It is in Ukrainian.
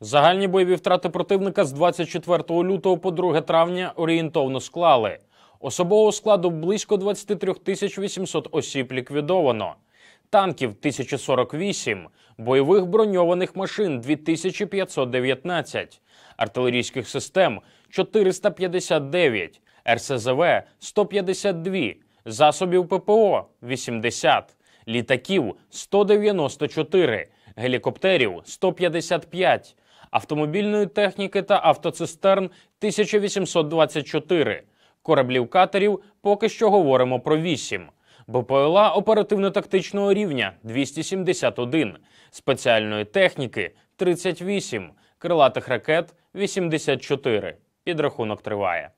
Загальні бойові втрати противника з 24 лютого по 2 травня орієнтовно склали. Особового складу близько 23 тисяч 800 осіб ліквідовано, танків 1048, бойових броньованих машин 2519, артилерійських систем 459, РСЗВ 152, засобів ППО 80, літаків 194, гелікоптерів 155, автомобільної техніки та автоцистерн 1824. Кораблів катерів поки що говоримо про 8. БПЛА оперативно-тактичного рівня 271, спеціальної техніки 38, крилатих ракет 84. Підрахунок триває.